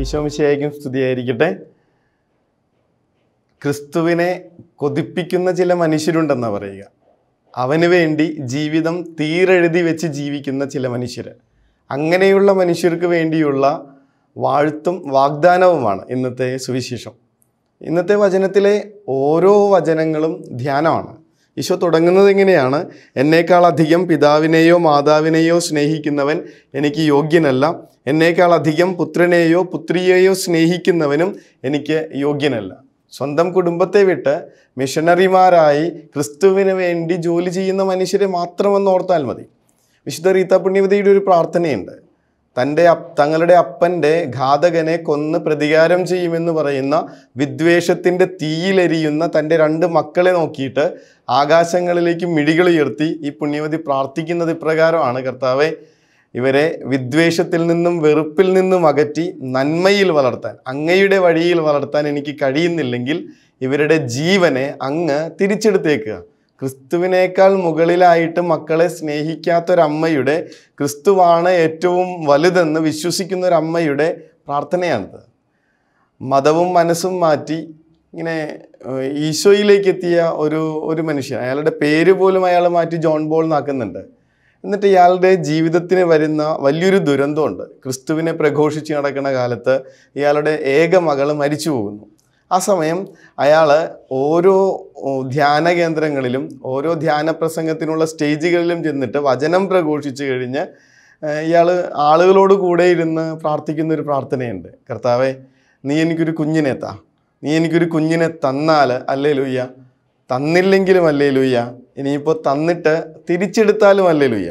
ഈശോമിശയായിരിക്കും സ്തുതിയായിരിക്കട്ടെ ക്രിസ്തുവിനെ കൊതിപ്പിക്കുന്ന ചില മനുഷ്യരുണ്ടെന്നാണ് പറയുക അവന് വേണ്ടി ജീവിതം തീരെഴുതി വെച്ച് ജീവിക്കുന്ന ചില മനുഷ്യർ അങ്ങനെയുള്ള മനുഷ്യർക്ക് വേണ്ടിയുള്ള വാഴ്ത്തും വാഗ്ദാനവുമാണ് ഇന്നത്തെ സുവിശേഷം ഇന്നത്തെ വചനത്തിലെ ഓരോ വചനങ്ങളും ധ്യാനമാണ് ഈശോ തുടങ്ങുന്നത് എങ്ങനെയാണ് എന്നേക്കാളധികം പിതാവിനെയോ മാതാവിനെയോ സ്നേഹിക്കുന്നവൻ എനിക്ക് യോഗ്യനല്ല എന്നേക്കാളധികം പുത്രനെയോ പുത്രിയെയോ സ്നേഹിക്കുന്നവനും എനിക്ക് യോഗ്യനല്ല സ്വന്തം കുടുംബത്തെ വിട്ട് മിഷണറിമാരായി ക്രിസ്തുവിന് വേണ്ടി ജോലി ചെയ്യുന്ന മനുഷ്യരെ മാത്രമെന്ന് ഓർത്താൽ മതി വിശുദ്ധ റീത്ത പുണ്യവതിയുടെ ഒരു പ്രാർത്ഥനയുണ്ട് തൻ്റെ തങ്ങളുടെ അപ്പൻ്റെ ഘാതകനെ കൊന്ന് പ്രതികാരം ചെയ്യുമെന്ന് പറയുന്ന വിദ്വേഷത്തിൻ്റെ തീയിലെരിയുന്ന തൻ്റെ രണ്ട് മക്കളെ നോക്കിയിട്ട് ആകാശങ്ങളിലേക്ക് മിഴികൾ ഉയർത്തി ഈ പുണ്യവതി പ്രാർത്ഥിക്കുന്നത് ഇപ്രകാരമാണ് കർത്താവെ ഇവരെ വിദ്വേഷത്തിൽ നിന്നും വെറുപ്പിൽ നിന്നും അകറ്റി നന്മയിൽ വളർത്താൻ അങ്ങയുടെ വഴിയിൽ വളർത്താൻ എനിക്ക് കഴിയുന്നില്ലെങ്കിൽ ഇവരുടെ ജീവനെ അങ്ങ് തിരിച്ചെടുത്തേക്കുക ക്രിസ്തുവിനേക്കാൾ മുകളിലായിട്ട് മക്കളെ സ്നേഹിക്കാത്തൊരമ്മയുടെ ക്രിസ്തുവാണ് ഏറ്റവും വലുതെന്ന് വിശ്വസിക്കുന്ന ഒരു അമ്മയുടെ പ്രാർത്ഥനയാണിത് മതവും മനസ്സും മാറ്റി ഇങ്ങനെ ഈശോയിലേക്ക് എത്തിയ ഒരു ഒരു മനുഷ്യൻ അയാളുടെ പേര് പോലും അയാൾ മാറ്റി ജോൺ ബോൾ എന്നാക്കുന്നുണ്ട് എന്നിട്ട് ഇയാളുടെ ജീവിതത്തിന് വരുന്ന വലിയൊരു ദുരന്തമുണ്ട് ക്രിസ്തുവിനെ പ്രഘോഷിച്ച് നടക്കുന്ന കാലത്ത് ഇയാളുടെ ഏക മകൾ മരിച്ചു പോകുന്നു ആ സമയം അയാൾ ഓരോ ധ്യാന കേന്ദ്രങ്ങളിലും ഓരോ ധ്യാന പ്രസംഗത്തിനുള്ള സ്റ്റേജുകളിലും ചെന്നിട്ട് വചനം പ്രഘോഷിച്ചു കഴിഞ്ഞ് ഇയാൾ ആളുകളോട് കൂടെ ഇരുന്ന് പ്രാർത്ഥിക്കുന്ന ഒരു പ്രാർത്ഥനയുണ്ട് കർത്താവേ നീ എനിക്കൊരു കുഞ്ഞിനെ താ നീ എനിക്കൊരു കുഞ്ഞിനെ തന്നാൽ അല്ലേ ലൂയ്യ തന്നില്ലെങ്കിലും അല്ലേ ലൂയ്യ ഇനിയിപ്പോൾ തന്നിട്ട് തിരിച്ചെടുത്താലും അല്ലേ ലൂയ്യ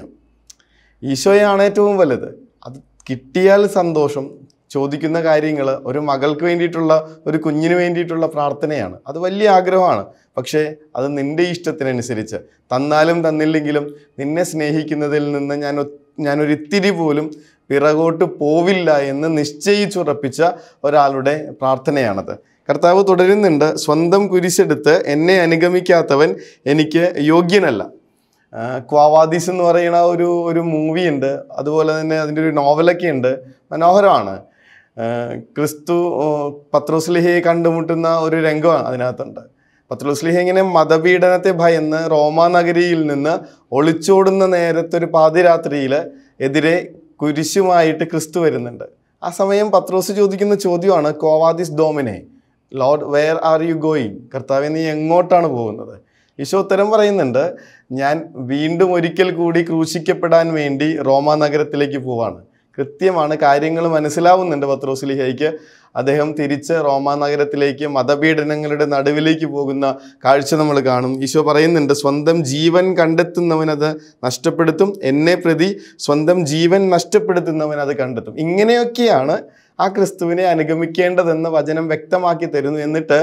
ഈശോയാണ് ഏറ്റവും വലുത് അത് കിട്ടിയാൽ സന്തോഷം ചോദിക്കുന്ന കാര്യങ്ങൾ ഒരു മകൾക്ക് വേണ്ടിയിട്ടുള്ള ഒരു കുഞ്ഞിന് വേണ്ടിയിട്ടുള്ള പ്രാർത്ഥനയാണ് അത് വലിയ ആഗ്രഹമാണ് പക്ഷേ അത് നിൻ്റെ ഇഷ്ടത്തിനനുസരിച്ച് തന്നാലും തന്നില്ലെങ്കിലും നിന്നെ സ്നേഹിക്കുന്നതിൽ നിന്ന് ഞാൻ ഞാനൊരിത്തിരി പോലും പിറകോട്ട് പോവില്ല എന്ന് നിശ്ചയിച്ചുറപ്പിച്ച ഒരാളുടെ പ്രാർത്ഥനയാണത് കർത്താവ് തുടരുന്നുണ്ട് സ്വന്തം കുരിശെടുത്ത് എന്നെ അനുഗമിക്കാത്തവൻ എനിക്ക് യോഗ്യനല്ല ക്വാവാദിസ് എന്ന് പറയുന്ന ഒരു ഒരു മൂവി ഉണ്ട് അതുപോലെ തന്നെ അതിൻ്റെ ഒരു നോവലൊക്കെ ഉണ്ട് മനോഹരമാണ് ക്രിസ്തു പത്രോസ്ലിഹയെ കണ്ടുമുട്ടുന്ന ഒരു രംഗമാണ് അതിനകത്തുണ്ട് പത്രോസ്ലിഹ ഇങ്ങനെ മതപീഡനത്തെ ഭയന്ന് റോമാ നഗരിയിൽ നിന്ന് ഒളിച്ചോടുന്ന നേരത്തെ ഒരു പാതിരാത്രിയിൽ എതിരെ കുരിശുമായിട്ട് ക്രിസ്തു വരുന്നുണ്ട് ആ സമയം പത്രോസ് ചോദിക്കുന്ന ചോദ്യമാണ് കോവാദിസ് ഡോമിനെ lord where are you going കർത്താവെ നീ എങ്ങോട്ടാണ് പോകുന്നത് ഈശോ ഉത്തരം പറയുന്നുണ്ട് ഞാൻ വീണ്ടും ഒരിക്കൽ കൂടി ക്രൂശിക്കപ്പെടാൻ വേണ്ടി റോമാ നഗരത്തിലേക്ക് പോവാണ് കൃത്യമാണ് കാര്യങ്ങൾ മനസ്സിലാവുന്നുണ്ട് പത്രോസ് ലിഹയ്ക്ക് അദ്ദേഹം തിരിച്ച് റോമാ നഗരത്തിലേക്ക് മതപീഡനങ്ങളുടെ നടുവിലേക്ക് പോകുന്ന കാഴ്ച നമ്മൾ കാണും ഈശോ പറയുന്നുണ്ട് സ്വന്തം ജീവൻ കണ്ടെത്തുന്നവനത് നഷ്ടപ്പെടുത്തും എന്നെ പ്രതി സ്വന്തം ജീവൻ നഷ്ടപ്പെടുത്തുന്നവനത് കണ്ടെത്തും ഇങ്ങനെയൊക്കെയാണ് ആ ക്രിസ്തുവിനെ അനുഗമിക്കേണ്ടതെന്ന് വചനം വ്യക്തമാക്കി തരുന്നു എന്നിട്ട്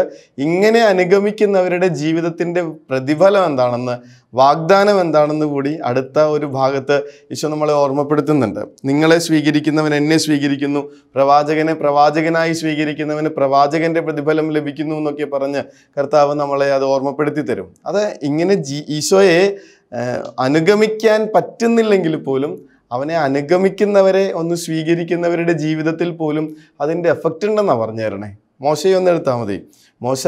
ഇങ്ങനെ അനുഗമിക്കുന്നവരുടെ ജീവിതത്തിൻ്റെ പ്രതിഫലം എന്താണെന്ന് വാഗ്ദാനം എന്താണെന്ന് കൂടി അടുത്ത ഒരു ഭാഗത്ത് ഈശോ നമ്മളെ ഓർമ്മപ്പെടുത്തുന്നുണ്ട് നിങ്ങളെ സ്വീകരിക്കുന്നവൻ എന്നെ സ്വീകരിക്കുന്നു പ്രവാചകനെ പ്രവാചകനായി ശിഷ്യനായി സ്വീകരിക്കുന്നവന് പ്രവാചകന്റെ പ്രതിഫലം ലഭിക്കുന്നു എന്നൊക്കെ പറഞ്ഞ് കർത്താവ് നമ്മളെ അത് ഓർമ്മപ്പെടുത്തി തരും അത് ഇങ്ങനെ ജി ഈശോയെ അനുഗമിക്കാൻ പറ്റുന്നില്ലെങ്കിൽ പോലും അവനെ അനുഗമിക്കുന്നവരെ ഒന്ന് സ്വീകരിക്കുന്നവരുടെ ജീവിതത്തിൽ പോലും അതിൻ്റെ എഫക്റ്റ് ഉണ്ടെന്നാണ് പറഞ്ഞു തരണേ മോശയെ എടുത്താൽ മതി മോശ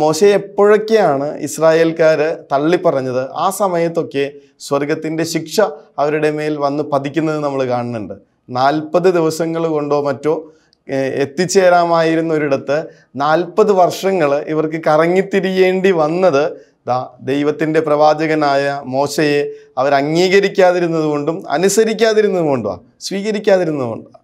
മോശയെ എപ്പോഴൊക്കെയാണ് ഇസ്രായേൽക്കാർ തള്ളിപ്പറഞ്ഞത് ആ സമയത്തൊക്കെ സ്വർഗത്തിൻ്റെ ശിക്ഷ അവരുടെ മേൽ വന്ന് പതിക്കുന്നത് നമ്മൾ കാണുന്നുണ്ട് നാൽപ്പത് ദിവസങ്ങൾ കൊണ്ടോ മറ്റോ എത്തിച്ചേരാമായിരുന്ന ഒരിടത്ത് നാൽപ്പത് വർഷങ്ങൾ ഇവർക്ക് കറങ്ങിത്തിരിയേണ്ടി വന്നത് ദാ ദൈവത്തിൻ്റെ പ്രവാചകനായ മോശയെ അവർ അംഗീകരിക്കാതിരുന്നത് കൊണ്ടും അനുസരിക്കാതിരുന്നത് കൊണ്ടുമാണ് സ്വീകരിക്കാതിരുന്നത് കൊണ്ടാണ്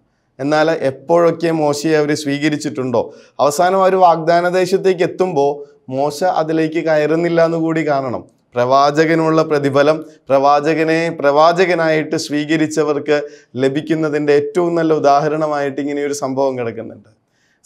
എന്നാൽ എപ്പോഴൊക്കെ മോശയെ അവർ സ്വീകരിച്ചിട്ടുണ്ടോ അവസാനം ആ വാഗ്ദാന ദേശത്തേക്ക് എത്തുമ്പോൾ മോശ അതിലേക്ക് കയറുന്നില്ല എന്ന് കൂടി കാണണം പ്രവാചകനുള്ള പ്രതിഫലം പ്രവാചകനെ പ്രവാചകനായിട്ട് സ്വീകരിച്ചവർക്ക് ലഭിക്കുന്നതിൻ്റെ ഏറ്റവും നല്ല ഉദാഹരണമായിട്ട് ഇങ്ങനെ ഒരു സംഭവം കിടക്കുന്നുണ്ട്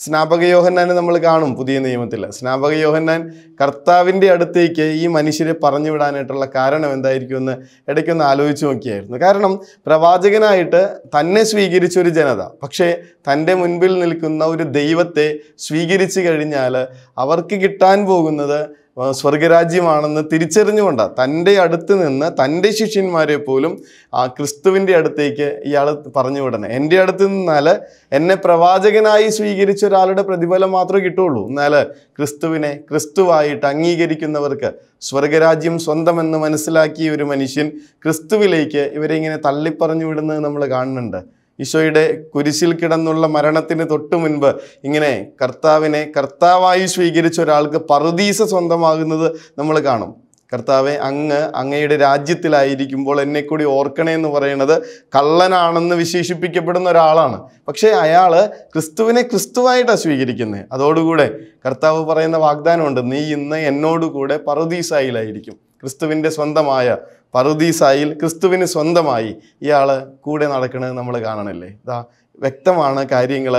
സ്നാപക യോഹന്നാനെ നമ്മൾ കാണും പുതിയ നിയമത്തിൽ സ്നാപക യോഹന്നാൻ കർത്താവിൻ്റെ അടുത്തേക്ക് ഈ മനുഷ്യരെ പറഞ്ഞു വിടാനായിട്ടുള്ള കാരണം എന്ന് ഇടയ്ക്കൊന്ന് ആലോചിച്ച് നോക്കിയായിരുന്നു കാരണം പ്രവാചകനായിട്ട് തന്നെ സ്വീകരിച്ച ഒരു ജനത പക്ഷേ തൻ്റെ മുൻപിൽ നിൽക്കുന്ന ഒരു ദൈവത്തെ സ്വീകരിച്ചു കഴിഞ്ഞാൽ അവർക്ക് കിട്ടാൻ പോകുന്നത് സ്വർഗരാജ്യമാണെന്ന് തിരിച്ചറിഞ്ഞുകൊണ്ടാണ് തൻ്റെ അടുത്ത് നിന്ന് തൻ്റെ ശിഷ്യന്മാരെ പോലും ആ ക്രിസ്തുവിൻ്റെ അടുത്തേക്ക് ഇയാൾ പറഞ്ഞു വിടണം എൻ്റെ അടുത്ത് നിന്നാൽ എന്നെ പ്രവാചകനായി സ്വീകരിച്ച ഒരാളുടെ പ്രതിഫലം മാത്രമേ കിട്ടുള്ളൂ എന്നാൽ ക്രിസ്തുവിനെ ക്രിസ്തുവായിട്ട് അംഗീകരിക്കുന്നവർക്ക് സ്വർഗരാജ്യം സ്വന്തമെന്ന് മനസ്സിലാക്കിയ ഒരു മനുഷ്യൻ ക്രിസ്തുവിലേക്ക് ഇവരെ ഇങ്ങനെ തള്ളിപ്പറഞ്ഞു വിടുന്നത് നമ്മൾ കാണുന്നുണ്ട് ഈശോയുടെ കുരിശിൽ കിടന്നുള്ള മരണത്തിന് തൊട്ടു മുൻപ് ഇങ്ങനെ കർത്താവിനെ കർത്താവായി സ്വീകരിച്ച ഒരാൾക്ക് പറുദീസ സ്വന്തമാകുന്നത് നമ്മൾ കാണും കർത്താവെ അങ്ങ് അങ്ങയുടെ രാജ്യത്തിലായിരിക്കുമ്പോൾ എന്നെ കൂടി ഓർക്കണേ എന്ന് പറയുന്നത് കള്ളനാണെന്ന് വിശേഷിപ്പിക്കപ്പെടുന്ന ഒരാളാണ് പക്ഷേ അയാൾ ക്രിസ്തുവിനെ ക്രിസ്തുവായിട്ടാണ് സ്വീകരിക്കുന്നത് അതോടുകൂടെ കർത്താവ് പറയുന്ന വാഗ്ദാനമുണ്ട് നീ ഇന്ന് എന്നോടുകൂടെ പറുദീസായിലായിരിക്കും ക്രിസ്തുവിൻ്റെ സ്വന്തമായ പറുദീസായിൽ ക്രിസ്തുവിന് സ്വന്തമായി ഇയാൾ കൂടെ നടക്കുന്നത് നമ്മൾ കാണണല്ലേ ഇതാ വ്യക്തമാണ് കാര്യങ്ങൾ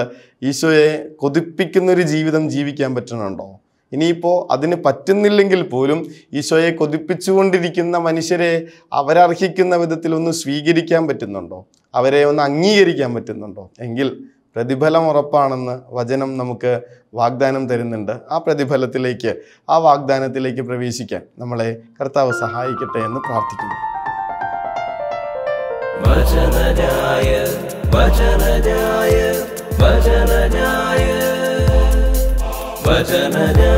ഈശോയെ കൊതിപ്പിക്കുന്നൊരു ജീവിതം ജീവിക്കാൻ പറ്റുന്നുണ്ടോ ഇനിയിപ്പോൾ അതിന് പറ്റുന്നില്ലെങ്കിൽ പോലും ഈശോയെ കൊതിപ്പിച്ചുകൊണ്ടിരിക്കുന്ന മനുഷ്യരെ അവരർഹിക്കുന്ന വിധത്തിൽ ഒന്ന് സ്വീകരിക്കാൻ പറ്റുന്നുണ്ടോ അവരെ ഒന്ന് അംഗീകരിക്കാൻ പറ്റുന്നുണ്ടോ എങ്കിൽ പ്രതിഫലം ഉറപ്പാണെന്ന് വചനം നമുക്ക് വാഗ്ദാനം തരുന്നുണ്ട് ആ പ്രതിഫലത്തിലേക്ക് ആ വാഗ്ദാനത്തിലേക്ക് പ്രവേശിക്കാൻ നമ്മളെ കർത്താവ് സഹായിക്കട്ടെ എന്ന് പ്രാർത്ഥിക്കുന്നു വചനനായ വചനനായ വചനനായ വചനനായ